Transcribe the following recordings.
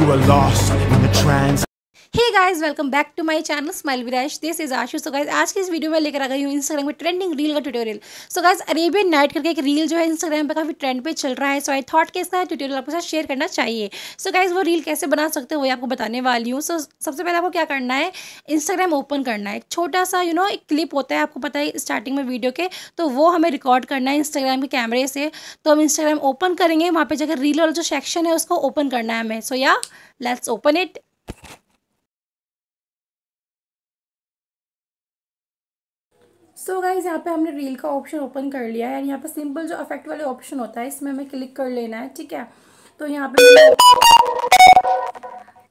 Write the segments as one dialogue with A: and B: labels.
A: You are lost in the trance hey guys welcome back to my channel smile विराश this is Ashu so guys आज की इस video में लेकर आ गई हूँ इंस्टाग्राम में ट्रेंडिंग रील का tutorial so guys Arabian night करके एक रील जो है इंस्टाग्राम पे काफ़ी ट्रेंड पे चल रहा है सो आई थॉट के इसका ट्यूटोरियल आपके साथ शेयर करना चाहिए सो so वो रील कैसे बना सकते हो ये आपको बताने वाली हूँ सो so, सबसे पहले आपको क्या करना है इंस्टाग्राम ओपन करना है एक छोटा सा यू you नो know, एक क्लिप होता है आपको पता है स्टार्टिंग में वीडियो के तो वो हमें रिकॉर्ड करना है इंस्टाग्राम के कैमरे से तो हम इंस्टाग्राम ओपन करेंगे वहाँ पर जाकर रील वाला जो सेक्शन है उसको ओपन करना है हमें सो या लेट्स ओपन इट सो तो गाइज यहाँ पे हमने रील का ऑप्शन ओपन कर लिया है यहाँ पे सिंपल जो अफेक्ट वाले ऑप्शन होता है इसमें हमें क्लिक कर लेना है ठीक है तो यहाँ पे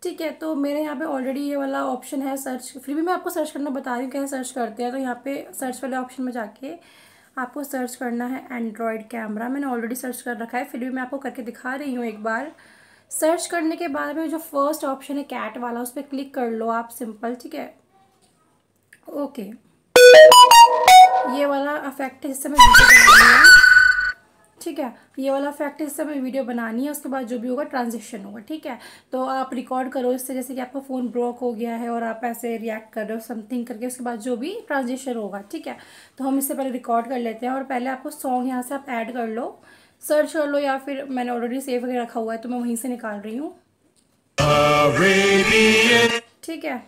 A: ठीक है तो मेरे यहाँ पे ऑलरेडी ये वाला ऑप्शन है सर्च फिर भी मैं आपको सर्च करना बता रही हूँ कैसे सर्च करते हैं तो यहाँ पे सर्च वाले ऑप्शन में जाके आपको सर्च करना है एंड्रॉयड कैमरा मैंने ऑलरेडी सर्च कर रखा है फिर भी मैं आपको करके दिखा रही हूँ एक बार सर्च करने के बाद में जो फर्स्ट ऑप्शन है कैट वाला उस पर क्लिक कर लो आप सिंपल ठीक है ओके okay. ये वाला अफेक्ट हिस्सा में वीडियो बनानी है ठीक है ये वाला अफेक्ट हिस्से में वीडियो बनानी है उसके बाद जो भी होगा ट्रांजेक्शन होगा ठीक है तो आप रिकॉर्ड करो इससे जैसे कि आपका फ़ोन ब्रॉक हो गया है और आप ऐसे रिएक्ट कर रहे हो समथिंग करके उसके बाद जो भी ट्रांजेक्शन होगा ठीक है तो हम इससे पहले रिकॉर्ड कर लेते हैं और पहले आपको सॉन्ग यहाँ से आप ऐड कर लो सर्च कर लो या फिर मैंने ऑलरेडी सेव रखा हुआ है तो मैं वहीं से निकाल रही हूँ ठीक है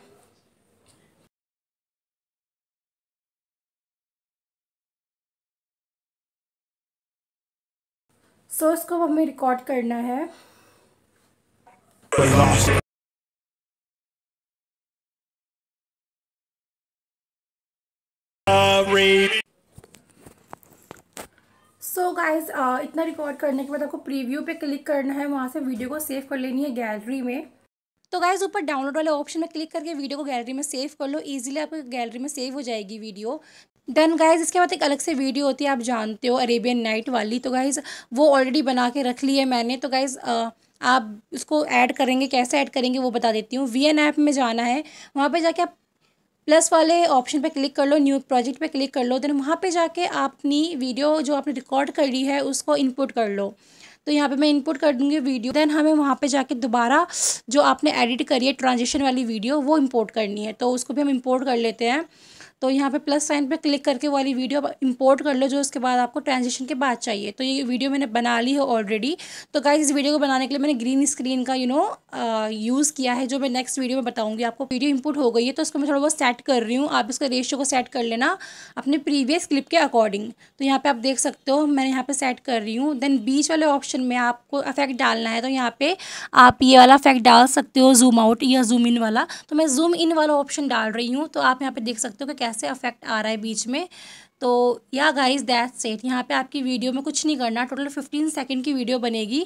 A: सो इसको हमें रिकॉर्ड करना है सो so गाइज uh, इतना रिकॉर्ड करने के बाद आपको प्रीव्यू पे क्लिक करना है वहाँ से वीडियो को सेव कर लेनी है गैलरी में तो गाइज ऊपर डाउनलोड वाले ऑप्शन में क्लिक करके वीडियो को गैलरी में सेव कर लो इजीली आपको गैलरी में सेव हो जाएगी वीडियो देन गाइज इसके बाद एक अलग से वीडियो होती है आप जानते हो अरेबियन नाइट वाली तो गाइज़ वो ऑलरेडी बना के रख ली है मैंने तो गाइज़ आप उसको ऐड करेंगे कैसे ऐड करेंगे वो बता देती हूँ वी एन ऐप में जाना है वहाँ पे जाके आप प्लस वाले ऑप्शन पे क्लिक कर लो न्यू प्रोजेक्ट पे क्लिक कर लो देन वहाँ पे जाके आप अपनी वीडियो जो आपने रिकॉर्ड करी है उसको इनपुट कर लो तो यहाँ पे मैं इनपुट कर दूँगी वीडियो देन हमें वहाँ पे जाके दोबारा जो आपने एडिट करी है ट्रांजेक्शन वाली वीडियो वो इम्पोर्ट करनी है तो उसको भी हम इम्पोर्ट कर लेते हैं तो यहाँ पे प्लस साइन पे क्लिक करके वाली वीडियो इंपोर्ट कर लो जो उसके बाद आपको ट्रांजेक्शन के बाद चाहिए तो ये वीडियो मैंने बना ली है ऑलरेडी तो गाइज इस वीडियो को बनाने के लिए मैंने ग्रीन स्क्रीन का यू नो यूज़ किया है जो मैं नेक्स्ट वीडियो में बताऊँगी आपको वीडियो इंपोर्ट हो गई है तो उसको मैं थोड़ा बहुत सेट कर रही हूँ आप इसका रेशियो को सेट कर लेना अपने प्रीवियस क्लिप के अकॉर्डिंग तो यहाँ पर आप देख सकते हो मैंने यहाँ पर सेट कर रही हूँ देन बीच वाले ऑप्शन में आपको अफेक्ट डालना है तो यहाँ पर आप ये वाला अफेक्ट डाल सकते हो जूम आउट या जूम इन वाला तो मैं जूम इन वाला ऑप्शन डाल रही हूँ तो आप यहाँ पर देख सकते हो कि कैसे अफेक्ट आ रहा है बीच में तो या गाइज दैट सेट यहाँ पे आपकी वीडियो में कुछ नहीं करना टोटल फिफ्टीन सेकेंड की वीडियो बनेगी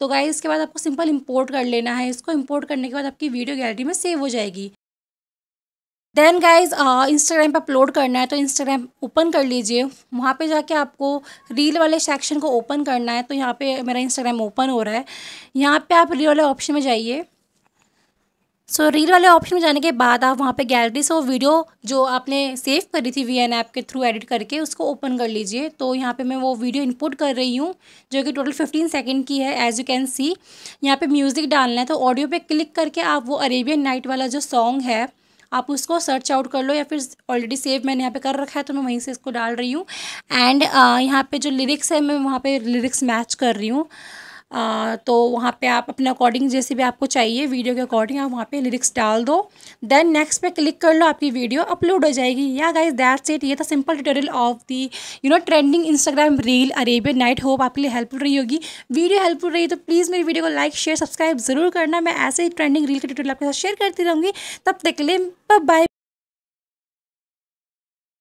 A: तो गाइज इसके बाद आपको सिंपल इंपोर्ट कर लेना है इसको इम्पोर्ट करने के बाद आपकी वीडियो गैलरी में सेव हो जाएगी देन गाइज इंस्टाग्राम पर अपलोड करना है तो इंस्टाग्राम ओपन कर लीजिए वहाँ पे जाके आपको रील वाले सेक्शन को ओपन करना है तो यहाँ पे मेरा इंस्टाग्राम ओपन हो रहा है यहाँ पे आप रील वाले ऑप्शन में जाइए सो रील वाले ऑप्शन में जाने के बाद आप वहाँ पे गैलरी से वो वीडियो जो आपने सेव करी थी वी एन ऐप के थ्रू एडिट करके उसको ओपन कर लीजिए तो यहाँ पे मैं वो वीडियो इनपुट कर रही हूँ जो कि टोटल फिफ्टीन सेकंड की है एज यू कैन सी यहाँ पे म्यूज़िक डालना है तो ऑडियो पे क्लिक करके आप वो अरेबियन नाइट वाला जो सॉन्ग है आप उसको सर्च आउट कर लो या फिर ऑलरेडी सेव मैंने यहाँ पे कर रखा है तो मैं वहीं से इसको डाल रही हूँ एंड यहाँ पे जो लिरिक्स है मैं वहाँ पे लिरिक्स मैच कर रही हूँ तो वहाँ पे आप अपने अकॉर्डिंग जैसे भी आपको चाहिए वीडियो के अकॉर्डिंग आप वहाँ पे लिरिक्स डाल दो देन नेक्स्ट पे क्लिक कर लो आपकी वीडियो अपलोड हो जाएगी या गाइज दैट्स इट ये था simple tutorial of the you know trending Instagram reel Arabian night hope आपके लिए हेल्पफुल रही होगी वीडियो हेल्पफुल रही तो प्लीज़ मेरी वीडियो को लाइक शेयर सब्सक्राइब ज़रूर करना मैं ऐसे ही ट्रेंडिंग रील के ट्यूटोरियल आपके साथ शेयर करती रहूँगी तब तक के लिए बाय